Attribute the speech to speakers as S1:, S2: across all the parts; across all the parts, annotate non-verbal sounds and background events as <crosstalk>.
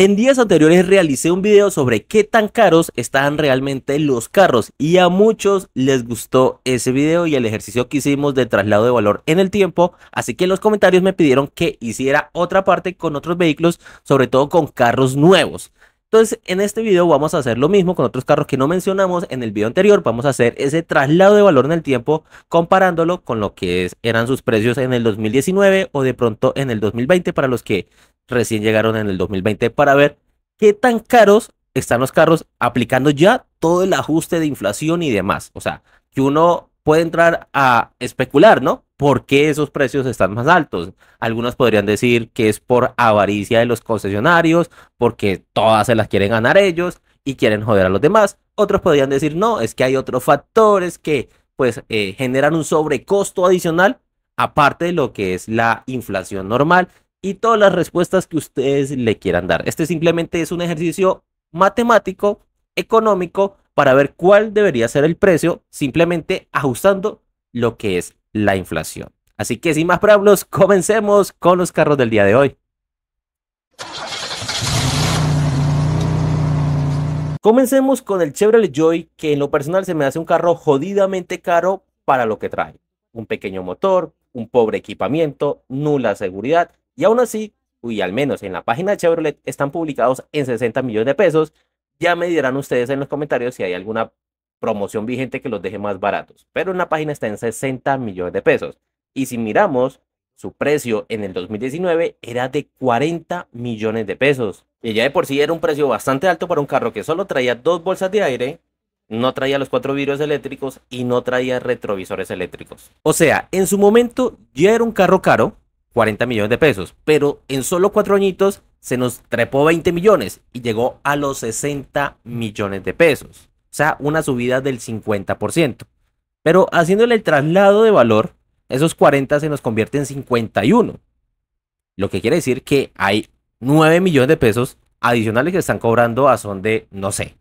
S1: En días anteriores realicé un video sobre qué tan caros estaban realmente los carros y a muchos les gustó ese video y el ejercicio que hicimos de traslado de valor en el tiempo, así que en los comentarios me pidieron que hiciera otra parte con otros vehículos, sobre todo con carros nuevos. Entonces, en este video vamos a hacer lo mismo con otros carros que no mencionamos en el video anterior. Vamos a hacer ese traslado de valor en el tiempo comparándolo con lo que eran sus precios en el 2019 o de pronto en el 2020 para los que recién llegaron en el 2020 para ver qué tan caros están los carros aplicando ya todo el ajuste de inflación y demás. O sea, que uno puede entrar a especular, ¿no? ¿por qué esos precios están más altos? Algunos podrían decir que es por avaricia de los concesionarios, porque todas se las quieren ganar ellos y quieren joder a los demás. Otros podrían decir, no, es que hay otros factores que pues eh, generan un sobrecosto adicional, aparte de lo que es la inflación normal y todas las respuestas que ustedes le quieran dar. Este simplemente es un ejercicio matemático, económico, para ver cuál debería ser el precio, simplemente ajustando lo que es la inflación. Así que sin más preámbulos, <laughs> comencemos con los carros del día de hoy. Comencemos con el Chevrolet Joy, que en lo personal se me hace un carro jodidamente caro para lo que trae. Un pequeño motor, un pobre equipamiento, nula seguridad y aún así, y al menos en la página de Chevrolet están publicados en 60 millones de pesos. Ya me dirán ustedes en los comentarios si hay alguna promoción vigente que los deje más baratos, pero una página está en 60 millones de pesos. Y si miramos, su precio en el 2019 era de 40 millones de pesos. Y ya de por sí era un precio bastante alto para un carro que solo traía dos bolsas de aire, no traía los cuatro vidrios eléctricos y no traía retrovisores eléctricos. O sea, en su momento ya era un carro caro, 40 millones de pesos, pero en solo cuatro añitos se nos trepó 20 millones y llegó a los 60 millones de pesos o sea, una subida del 50%. Pero haciéndole el traslado de valor, esos 40 se nos convierten en 51. Lo que quiere decir que hay 9 millones de pesos adicionales que están cobrando a son de, no sé.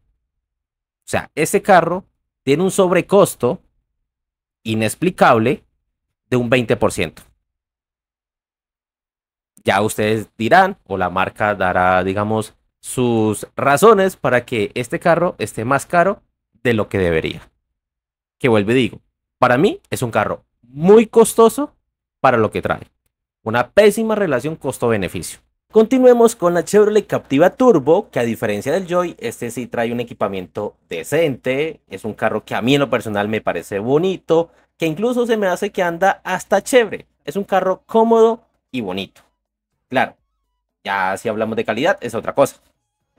S1: O sea, este carro tiene un sobrecosto inexplicable de un 20%. Ya ustedes dirán, o la marca dará, digamos, sus razones para que este carro esté más caro de lo que debería. Que vuelvo y digo, para mí es un carro muy costoso para lo que trae. Una pésima relación costo-beneficio. Continuemos con la Chevrolet Captiva Turbo, que a diferencia del Joy, este sí trae un equipamiento decente, es un carro que a mí en lo personal me parece bonito, que incluso se me hace que anda hasta chévere, es un carro cómodo y bonito. Claro, ya si hablamos de calidad es otra cosa.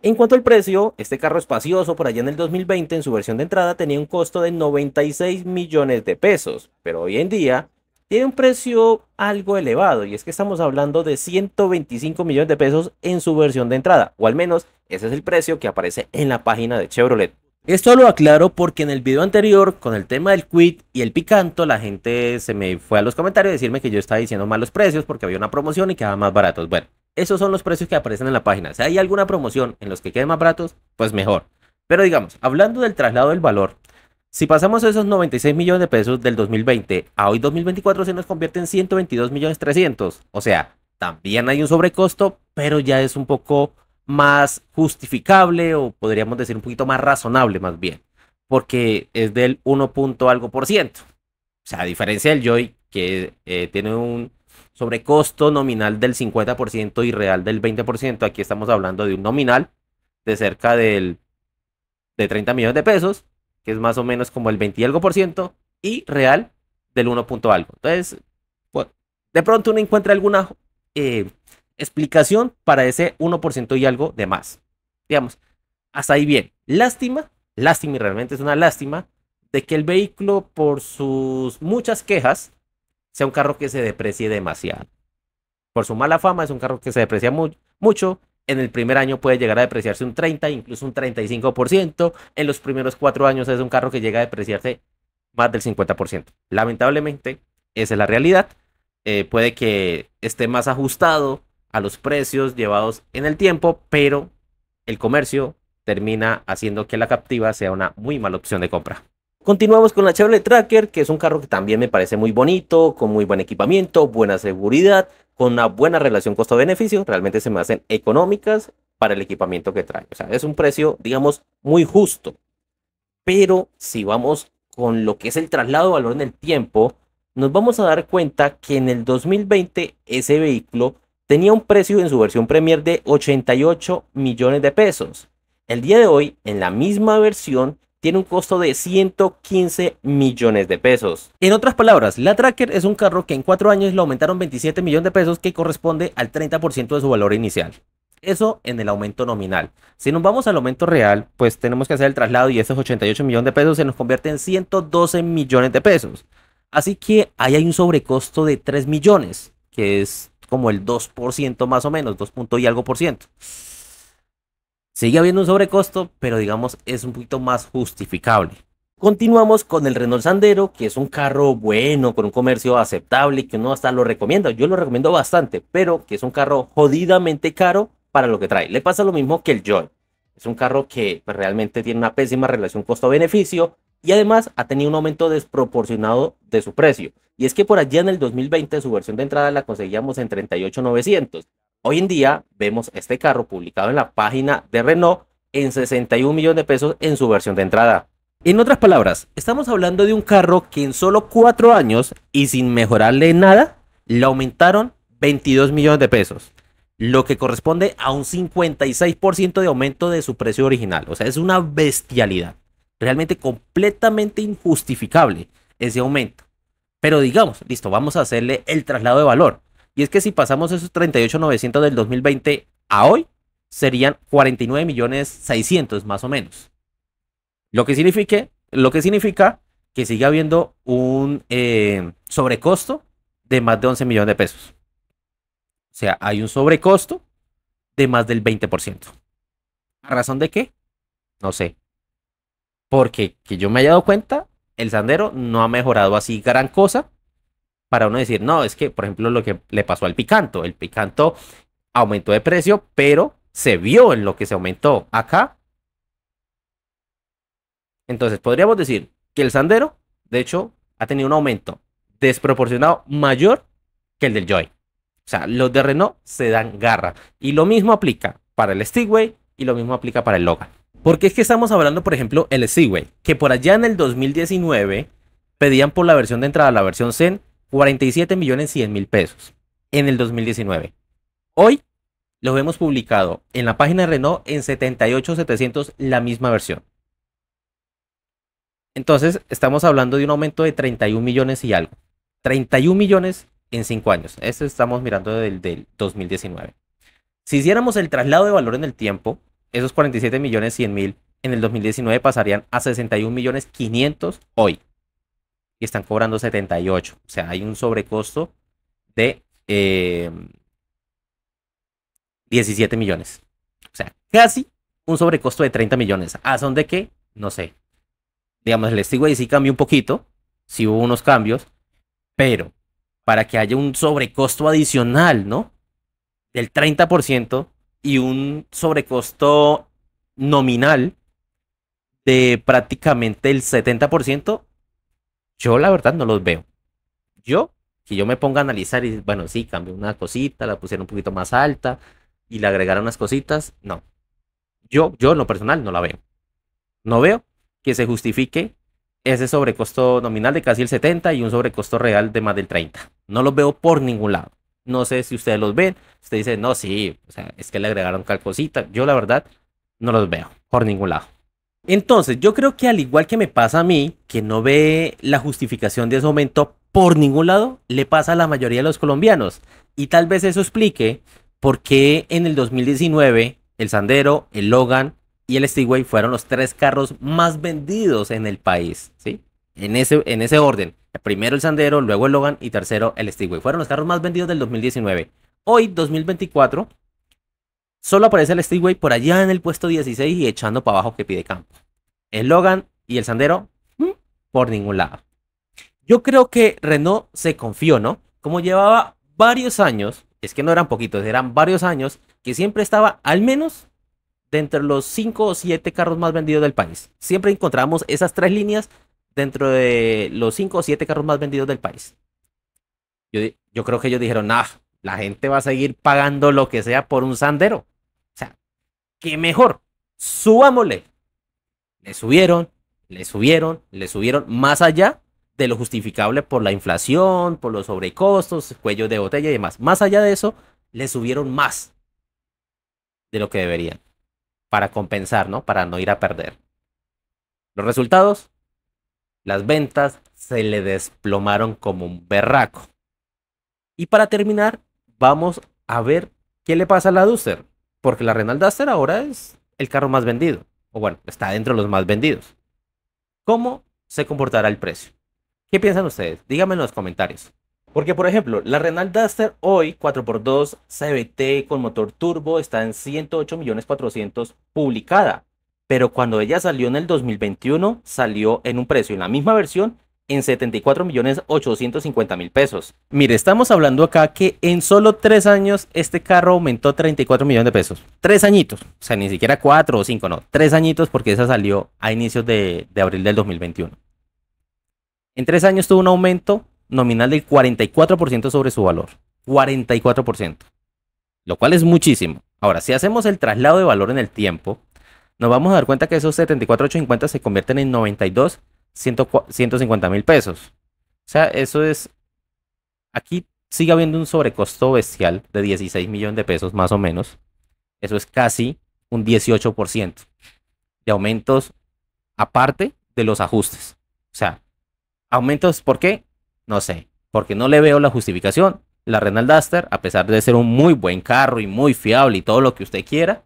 S1: En cuanto al precio, este carro espacioso por allá en el 2020 en su versión de entrada tenía un costo de 96 millones de pesos, pero hoy en día tiene un precio algo elevado y es que estamos hablando de 125 millones de pesos en su versión de entrada, o al menos ese es el precio que aparece en la página de Chevrolet. Esto lo aclaro porque en el video anterior, con el tema del quit y el picanto, la gente se me fue a los comentarios a decirme que yo estaba diciendo malos precios porque había una promoción y quedaba más baratos. Bueno, esos son los precios que aparecen en la página. Si hay alguna promoción en los que queden más baratos, pues mejor. Pero digamos, hablando del traslado del valor, si pasamos esos 96 millones de pesos del 2020 a hoy 2024 se nos convierte en 122 millones 300. O sea, también hay un sobrecosto, pero ya es un poco más justificable o podríamos decir un poquito más razonable más bien, porque es del 1 punto algo por ciento. O sea, a diferencia del Joy que eh, tiene un sobre costo nominal del 50% y real del 20%. Aquí estamos hablando de un nominal de cerca del, de 30 millones de pesos, que es más o menos como el 20 y algo por ciento, y real del 1 punto algo. Entonces, de pronto uno encuentra alguna eh, explicación para ese 1% y algo de más. Digamos, hasta ahí bien. Lástima, lástima y realmente es una lástima de que el vehículo por sus muchas quejas, sea un carro que se deprecie demasiado. Por su mala fama, es un carro que se deprecia mucho. En el primer año puede llegar a depreciarse un 30, incluso un 35%. En los primeros cuatro años es un carro que llega a depreciarse más del 50%. Lamentablemente, esa es la realidad. Eh, puede que esté más ajustado a los precios llevados en el tiempo, pero el comercio termina haciendo que la captiva sea una muy mala opción de compra. Continuamos con la Chevrolet Tracker, que es un carro que también me parece muy bonito, con muy buen equipamiento, buena seguridad, con una buena relación costo-beneficio, realmente se me hacen económicas para el equipamiento que trae. O sea, es un precio, digamos, muy justo. Pero si vamos con lo que es el traslado de valor en el tiempo, nos vamos a dar cuenta que en el 2020 ese vehículo tenía un precio en su versión Premier de 88 millones de pesos. El día de hoy, en la misma versión, tiene un costo de 115 millones de pesos. En otras palabras, la Tracker es un carro que en 4 años le aumentaron 27 millones de pesos que corresponde al 30% de su valor inicial. Eso en el aumento nominal. Si nos vamos al aumento real, pues tenemos que hacer el traslado y esos 88 millones de pesos se nos convierten en 112 millones de pesos. Así que ahí hay un sobrecosto de 3 millones, que es como el 2% más o menos, 2 y algo por ciento. Sigue habiendo un sobrecosto, pero digamos es un poquito más justificable. Continuamos con el Renault Sandero, que es un carro bueno, con un comercio aceptable, que uno hasta lo recomienda. Yo lo recomiendo bastante, pero que es un carro jodidamente caro para lo que trae. Le pasa lo mismo que el Joy. Es un carro que pues, realmente tiene una pésima relación costo-beneficio y además ha tenido un aumento desproporcionado de su precio. Y es que por allá en el 2020 su versión de entrada la conseguíamos en 38,900 Hoy en día vemos este carro publicado en la página de Renault en 61 millones de pesos en su versión de entrada. En otras palabras, estamos hablando de un carro que en solo cuatro años y sin mejorarle nada, le aumentaron 22 millones de pesos, lo que corresponde a un 56% de aumento de su precio original. O sea, es una bestialidad, realmente completamente injustificable ese aumento. Pero digamos, listo, vamos a hacerle el traslado de valor. Y es que si pasamos esos 38.900 del 2020 a hoy, serían 49.600.000 más o menos. Lo que, signifique, lo que significa que sigue habiendo un eh, sobrecosto de más de 11 millones de pesos. O sea, hay un sobrecosto de más del 20%. ¿A razón de qué? No sé. Porque que yo me haya dado cuenta, el Sandero no ha mejorado así gran cosa para uno decir, no, es que, por ejemplo, lo que le pasó al picanto, el picanto aumentó de precio, pero se vio en lo que se aumentó acá. Entonces, podríamos decir que el Sandero, de hecho, ha tenido un aumento desproporcionado mayor que el del Joy. O sea, los de Renault se dan garra. Y lo mismo aplica para el Stigway y lo mismo aplica para el Logan. Porque es que estamos hablando, por ejemplo, el Stigway, que por allá en el 2019 pedían por la versión de entrada, la versión Zen, 47 millones 100 mil pesos en el 2019. Hoy lo hemos publicado en la página de Renault en 78,700 la misma versión. Entonces, estamos hablando de un aumento de 31 millones y algo. 31 millones en 5 años. esto estamos mirando del, del 2019. Si hiciéramos el traslado de valor en el tiempo, esos 47 millones 100 mil en el 2019 pasarían a 61 millones 500 hoy y están cobrando 78. O sea, hay un sobrecosto de 17 eh, millones. O sea, casi un sobrecosto de 30 millones. ¿A son de qué? No sé. Digamos, el y sí cambió un poquito, si hubo unos cambios, pero para que haya un sobrecosto adicional, ¿no? Del 30% y un sobrecosto nominal de prácticamente el 70%, yo la verdad no los veo. Yo, que yo me ponga a analizar y bueno, sí, cambié una cosita, la pusieron un poquito más alta y le agregaron unas cositas, no. Yo, yo en lo personal no la veo. No veo que se justifique ese sobrecosto nominal de casi el 70 y un sobrecosto real de más del 30. No los veo por ningún lado. No sé si ustedes los ven. Usted dice no, sí, o sea, es que le agregaron tal cosita. Yo la verdad no los veo por ningún lado. Entonces, yo creo que al igual que me pasa a mí, que no ve la justificación de ese aumento por ningún lado, le pasa a la mayoría de los colombianos. Y tal vez eso explique por qué en el 2019 el Sandero, el Logan y el Stigway fueron los tres carros más vendidos en el país, ¿sí? En ese, en ese orden. Primero el Sandero, luego el Logan y tercero el Stigway. Fueron los carros más vendidos del 2019. Hoy, 2024, Solo aparece el Streetway por allá en el puesto 16 y echando para abajo que pide campo. El Logan y el Sandero mm, por ningún lado. Yo creo que Renault se confió, ¿no? Como llevaba varios años, es que no eran poquitos, eran varios años, que siempre estaba al menos dentro de los 5 o 7 carros más vendidos del país. Siempre encontramos esas tres líneas dentro de los 5 o 7 carros más vendidos del país. Yo, yo creo que ellos dijeron, ah, la gente va a seguir pagando lo que sea por un sandero. O sea, qué mejor, subámosle. Le subieron, le subieron, le subieron más allá de lo justificable por la inflación, por los sobrecostos, cuellos de botella y demás. Más allá de eso, le subieron más de lo que deberían para compensar, ¿no? Para no ir a perder. Los resultados, las ventas se le desplomaron como un berraco. Y para terminar, vamos a ver qué le pasa a la Duster. Porque la Renault Duster ahora es el carro más vendido. O bueno, está dentro de los más vendidos. ¿Cómo se comportará el precio? ¿Qué piensan ustedes? Díganme en los comentarios. Porque, por ejemplo, la Renault Duster hoy 4x2 CVT con motor turbo está en 108 publicada. Pero cuando ella salió en el 2021, salió en un precio en la misma versión en 74 millones 850 mil pesos. Mire, estamos hablando acá que en solo tres años este carro aumentó 34 millones de pesos. Tres añitos, o sea, ni siquiera cuatro o cinco, no, tres añitos porque esa salió a inicios de, abril del 2021. En tres años tuvo un aumento nominal del 44% sobre su valor. 44%. Lo cual es muchísimo. Ahora, si hacemos el traslado de valor en el tiempo, nos vamos a dar cuenta que esos 74,850 se convierten en 92 150 mil pesos. O sea, eso es. Aquí sigue habiendo un sobrecosto bestial de 16 millones de pesos, más o menos. Eso es casi un 18% de aumentos aparte de los ajustes. O sea, aumentos, ¿por qué? No sé, porque no le veo la justificación. La Renault Duster, a pesar de ser un muy buen carro y muy fiable y todo lo que usted quiera,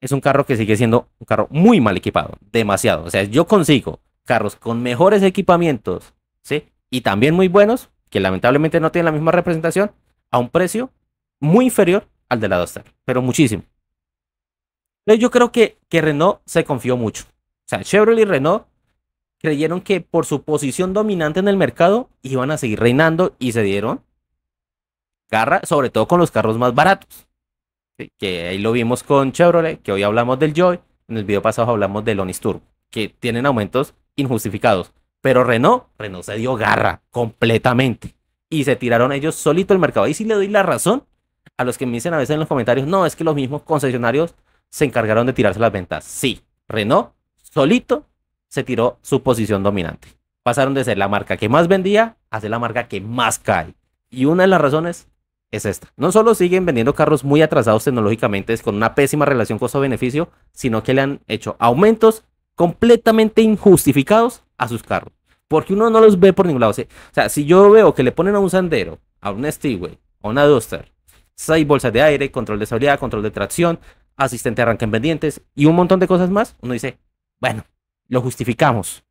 S1: es un carro que sigue siendo un carro muy mal equipado, demasiado. O sea, yo consigo carros con mejores equipamientos, ¿sí? Y también muy buenos, que lamentablemente no tienen la misma representación, a un precio muy inferior al de la Duster, pero muchísimo. Entonces yo creo que, que Renault se confió mucho. O sea, Chevrolet y Renault creyeron que por su posición dominante en el mercado iban a seguir reinando y se dieron garra, sobre todo con los carros más baratos que ahí lo vimos con Chevrolet, que hoy hablamos del Joy, en el video pasado hablamos del Onis que tienen aumentos injustificados. Pero Renault, Renault se dio garra completamente y se tiraron ellos solito el mercado. Y si sí le doy la razón a los que me dicen a veces en los comentarios, no, es que los mismos concesionarios se encargaron de tirarse las ventas. Sí, Renault solito se tiró su posición dominante. Pasaron de ser la marca que más vendía a ser la marca que más cae. Y una de las razones es esta. No solo siguen vendiendo carros muy atrasados tecnológicamente, es con una pésima relación costo-beneficio, sino que le han hecho aumentos completamente injustificados a sus carros. Porque uno no los ve por ningún lado. O sea, si yo veo que le ponen a un Sandero, a un Stigway, a una Duster, seis bolsas de aire, control de estabilidad, control de tracción, asistente de arranque en pendientes y un montón de cosas más, uno dice, bueno, lo justificamos.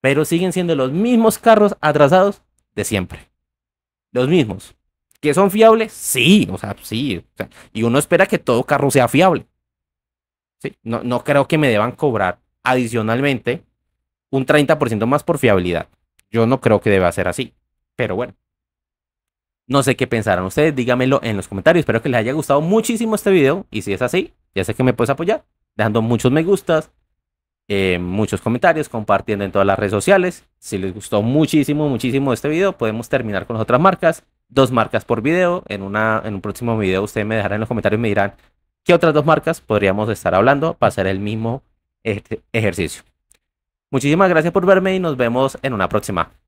S1: Pero siguen siendo los mismos carros atrasados de siempre. Los mismos. ¿Que son fiables? Sí, o sea, sí. y uno espera que todo carro sea fiable. Sí, no, no creo que me deban cobrar adicionalmente un 30% más por fiabilidad. Yo no creo que deba ser así. Pero bueno. No sé qué pensarán ustedes, díganmelo en los comentarios. Espero que les haya gustado muchísimo este video. Y si es así, ya sé que me puedes apoyar dejando muchos me gustas, eh, muchos comentarios, compartiendo en todas las redes sociales. Si les gustó muchísimo, muchísimo este video, podemos terminar con las otras marcas. Dos marcas por video. En, una, en un próximo video ustedes me dejarán en los comentarios y me dirán qué otras dos marcas podríamos estar hablando para hacer el mismo ejercicio. Muchísimas gracias por verme y nos vemos en una próxima.